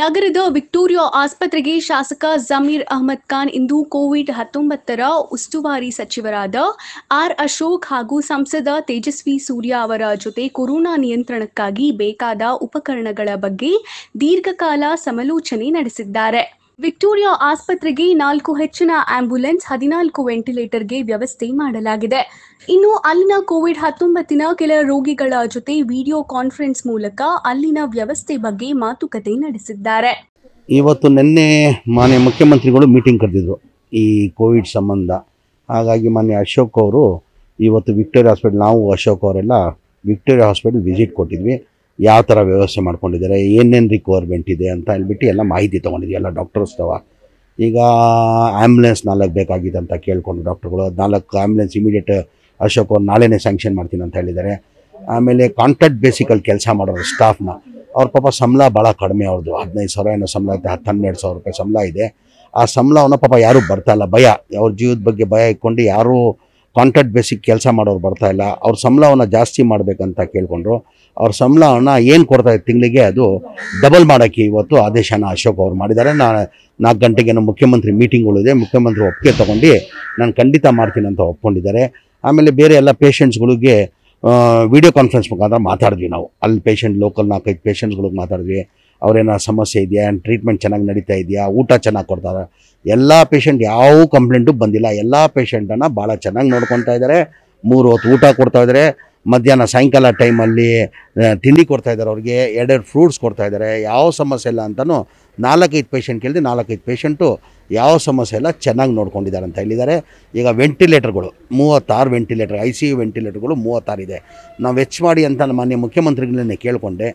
ನಗರದ ವಿಕ್ಟೋರಿಯಾ ಆಸ್ಪತ್ರೆಗೆ ಶಾಸಕ ಜಮೀರ್ ಅಹಮದ್ ಖಾನ್ ಇಂದು ಕೋವಿಡ್ ಹತ್ತೊಂಬತ್ತರ ಉಸ್ತುವಾರಿ ಸಚಿವರಾದ ಆರ್ ಅಶೋಕ್ ಹಾಗೂ ಸಂಸದ ತೇಜಸ್ವಿ ಸೂರ್ಯ ಅವರ ಜೊತೆ ಕೊರೋನಾ ನಿಯಂತ್ರಣಕ್ಕಾಗಿ ಬೇಕಾದ ಉಪಕರಣಗಳ ಬಗ್ಗೆ ದೀರ್ಘಕಾಲ ಸಮಾಲೋಚನೆ ನಡೆಸಿದ್ದಾರೆ ವಿಕ್ಟೋರಿಯಾ ಆಸ್ಪತ್ರೆಗೆ ನಾಲ್ಕು ಹೆಚ್ಚಿನ ಆಂಬ್ಯುಲೆನ್ಸ್ ಹದಿನಾಲ್ಕು ವೆಂಟಿಲೇಟರ್ಗೆ ವ್ಯವಸ್ಥೆ ಮಾಡಲಾಗಿದೆ ಇನ್ನು ಅಲ್ಲಿನ ಕೋವಿಡ್ ಹತ್ತೊಂಬತ್ತಿನ ಕೆಲ ರೋಗಿಗಳ ಜೊತೆ ವಿಡಿಯೋ ಕಾನ್ಫರೆನ್ಸ್ ಮೂಲಕ ಅಲ್ಲಿನ ವ್ಯವಸ್ಥೆ ಬಗ್ಗೆ ಮಾತುಕತೆ ನಡೆಸಿದ್ದಾರೆ ಇವತ್ತು ನಿನ್ನೆ ಮಾನ್ಯ ಮುಖ್ಯಮಂತ್ರಿಗಳು ಮೀಟಿಂಗ್ ಕರೆದಿದ್ರು ಈ ಕೋವಿಡ್ ಸಂಬಂಧ ಹಾಗಾಗಿ ಮಾನ್ಯ ಅಶೋಕ್ ಅವರು ಇವತ್ತು ವಿಕ್ಟೋರಿಯಾ ಹಾಸ್ಪಿಟಲ್ ನಾವು ಅಶೋಕ್ ಅವರೆಲ್ಲ ವಿಕ್ಟೋರಿಯಾ ಹಾಸ್ಪಿಟಲ್ ವಿಸಿಟ್ ಕೊಟ್ಟಿದ್ವಿ ಯಾವ ಥರ ವ್ಯವಸ್ಥೆ ಮಾಡ್ಕೊಂಡಿದ್ದಾರೆ ಏನೇನು ರಿಕ್ವೈರ್ಮೆಂಟ್ ಇದೆ ಅಂತ ಹೇಳ್ಬಿಟ್ಟು ಎಲ್ಲ ಮಾಹಿತಿ ತೊಗೊಂಡಿದ್ವಿ ಎಲ್ಲ ಡಾಕ್ಟರ್ಸ್ ತವ ಈಗ ಆ್ಯಂಬುಲೆನ್ಸ್ ನಾಲ್ಕು ಬೇಕಾಗಿದೆ ಅಂತ ಕೇಳ್ಕೊಂಡು ಡಾಕ್ಟ್ರುಗಳು ನಾಲ್ಕು ಆ್ಯಂಬುಲೆನ್ಸ್ ಇಮಿಡಿಯೇಟ್ ಅಶೋಕ್ ಅವ್ರು ನಾಳೆನೇ ಸ್ಯಾಂಕ್ಷನ್ ಮಾಡ್ತೀನಿ ಅಂತ ಹೇಳಿದ್ದಾರೆ ಆಮೇಲೆ ಕಾಂಟ್ರಾಕ್ಟ್ ಬೇಸಿಕಲ್ಲಿ ಕೆಲಸ ಮಾಡೋರು ಸ್ಟಾಫ್ನ ಅವ್ರ ಪಾಪ ಸಂಬಳ ಭಾಳ ಕಡಿಮೆ ಅವ್ರದ್ದು ಹದಿನೈದು ಸಾವಿರ ಏನೋ ಸಂಬಳ ಐತೆ ಹತ್ತು ಹನ್ನೆರಡು ಸಾವಿರ ರೂಪಾಯಿ ಸಂಬಳ ಇದೆ ಆ ಸಂಬಳವನ್ನು ಪಾಪ ಯಾರೂ ಇಲ್ಲ ಭಯ ಅವ್ರ ಜೀವದ ಬಗ್ಗೆ ಭಯ ಇಟ್ಕೊಂಡು ಯಾರೂ ಕಾಂಟ್ರಾಕ್ಟ್ ಬೇಸಿಕ್ ಕೆಲಸ ಮಾಡೋರು ಬರ್ತಾಯಿಲ್ಲ ಅವ್ರ ಸಂಬಳವನ್ನು ಜಾಸ್ತಿ ಮಾಡಬೇಕಂತ ಕೇಳಿಕೊಂಡ್ರು ಅವ್ರ ಸಂಬಳವನ್ನು ಏನು ಇದ್ದ ತಿಂಗಳಿಗೆ ಅದು ಡಬಲ್ ಮಾಡೋಕ್ಕೆ ಇವತ್ತು ಆದೇಶನ ಅಶೋಕ್ ಅವರು ಮಾಡಿದ್ದಾರೆ ನಾನು ನಾಲ್ಕು ಗಂಟೆಗೆ ನಮ್ಮ ಮುಖ್ಯಮಂತ್ರಿ ಮೀಟಿಂಗ್ಗಳಿದೆ ಮುಖ್ಯಮಂತ್ರಿ ಒಪ್ಪಿಗೆ ತೊಗೊಂಡು ನಾನು ಖಂಡಿತ ಮಾಡ್ತೀನಿ ಅಂತ ಒಪ್ಕೊಂಡಿದ್ದಾರೆ ಆಮೇಲೆ ಬೇರೆ ಎಲ್ಲ ಪೇಷಂಟ್ಸ್ಗಳಿಗೆ ವಿಡಿಯೋ ಕಾನ್ಫರೆನ್ಸ್ ಮುಖಾಂತರ ಮಾತಾಡಿದ್ವಿ ನಾವು ಅಲ್ಲಿ ಪೇಷಂಟ್ ಲೋಕಲ್ ನಾಲ್ಕೈದು ಪೇಷಂಟ್ಸ್ಗಳಿಗೆ ಮಾತಾಡಿದ್ವಿ ಅವ್ರೇನಾರು ಸಮಸ್ಯೆ ಇದೆಯಾ ಟ್ರೀಟ್ಮೆಂಟ್ ಚೆನ್ನಾಗಿ ನಡೀತಾ ಇದೆಯಾ ಊಟ ಚೆನ್ನಾಗಿ ಕೊಡ್ತಾರೆ ಎಲ್ಲ ಪೇಷಂಟ್ ಯಾವ ಕಂಪ್ಲೇಂಟು ಬಂದಿಲ್ಲ ಎಲ್ಲ ಪೇಷಂಟನ್ನು ಭಾಳ ಚೆನ್ನಾಗಿ ನೋಡ್ಕೊತಾ ಇದ್ದಾರೆ ಮೂರು ಹೊತ್ತು ಊಟ ಕೊಡ್ತಾ ಇದ್ದಾರೆ ಮಧ್ಯಾಹ್ನ ಸಾಯಂಕಾಲ ಟೈಮಲ್ಲಿ ತಿಂಡಿ ಇದ್ದಾರೆ ಅವ್ರಿಗೆ ಎರಡೆರಡು ಫ್ರೂಟ್ಸ್ ಕೊಡ್ತಾಯಿದ್ದಾರೆ ಯಾವ ಸಮಸ್ಯೆ ಇಲ್ಲ ಅಂತಲೂ ನಾಲ್ಕೈದು ಪೇಷಂಟ್ ಕೇಳಿದ್ರೆ ನಾಲ್ಕೈದು ಪೇಷಂಟು ಯಾವ ಸಮಸ್ಯೆ ಇಲ್ಲ ಚೆನ್ನಾಗಿ ನೋಡ್ಕೊಂಡಿದ್ದಾರೆ ಅಂತ ಹೇಳಿದ್ದಾರೆ ಈಗ ವೆಂಟಿಲೇಟರ್ಗಳು ಮೂವತ್ತಾರು ವೆಂಟಿಲೇಟರ್ ಐ ಸಿ ಯು ವೆಂಟಿಲೇಟರ್ಗಳು ಮೂವತ್ತಾರು ಇದೆ ನಾವು ವೆಚ್ಚ ಮಾಡಿ ಅಂತ ಮಾನ್ಯ ಮುಖ್ಯಮಂತ್ರಿಗಳನ್ನೇ ಕೇಳಿಕೊಂಡೆ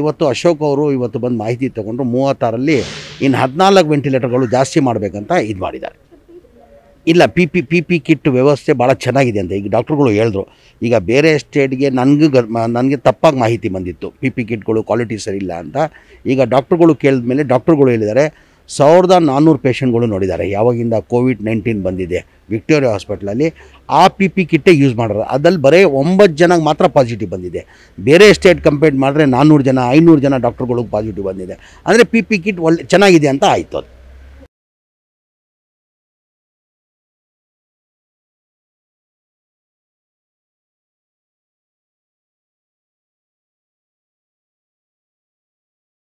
ಇವತ್ತು ಅಶೋಕ್ ಅವರು ಇವತ್ತು ಬಂದು ಮಾಹಿತಿ ತೊಗೊಂಡ್ರು ಮೂವತ್ತಾರಲ್ಲಿ ಇನ್ನು ಹದಿನಾಲ್ಕು ವೆಂಟಿಲೇಟರ್ಗಳು ಜಾಸ್ತಿ ಮಾಡಬೇಕಂತ ಇದು ಮಾಡಿದ್ದಾರೆ ಇಲ್ಲ P P P P kit ವ್ಯವಸ್ಥೆ ಭಾಳ ಚೆನ್ನಾಗಿದೆ ಅಂತ ಈಗ ಡಾಕ್ಟ್ರುಗಳು ಹೇಳಿದ್ರು ಈಗ ಬೇರೆ ಸ್ಟೇಟ್ಗೆ ನನಗೂ ಗ ನನಗೆ ತಪ್ಪಾಗಿ ಮಾಹಿತಿ ಬಂದಿತ್ತು ಪಿ ಪಿ ಕಿಟ್ಗಳು ಕ್ವಾಲಿಟಿ ಸರಿಯಿಲ್ಲ ಅಂತ ಈಗ ಡಾಕ್ಟ್ರುಗಳು ಕೇಳಿದ ಮೇಲೆ ಡಾಕ್ಟ್ರುಗಳು ಹೇಳಿದ್ದಾರೆ ಸಾವಿರದ ನಾನ್ನೂರು ಪೇಷಂಟ್ಗಳು ನೋಡಿದ್ದಾರೆ ಯಾವಾಗಿಂದ ಕೋವಿಡ್ ನೈನ್ಟೀನ್ ಬಂದಿದೆ ವಿಕ್ಟೋರಿಯಾ ಹಾಸ್ಪಿಟ್ಲಲ್ಲಿ ಆ ಪಿ ಪಿ ಕಿಟ್ಟೇ ಯೂಸ್ ಮಾಡೋರು ಅದಲ್ಲಿ ಬರೀ ಒಂಬತ್ತು ಜನಕ್ಕೆ ಮಾತ್ರ ಪಾಸಿಟಿವ್ ಬಂದಿದೆ ಬೇರೆ ಸ್ಟೇಟ್ ಕಂಪೇರ್ ಮಾಡಿದ್ರೆ ನಾನ್ನೂರು ಜನ ಐನೂರು ಜನ ಡಾಕ್ಟ್ರುಗಳಿಗೆ ಪಾಸಿಟಿವ್ ಬಂದಿದೆ ಅಂದರೆ ಪಿ ಪಿ ಕಿಟ್ ಒಳ್ಳೆ ಚೆನ್ನಾಗಿದೆ ಅಂತ ಆಯಿತು ಅದು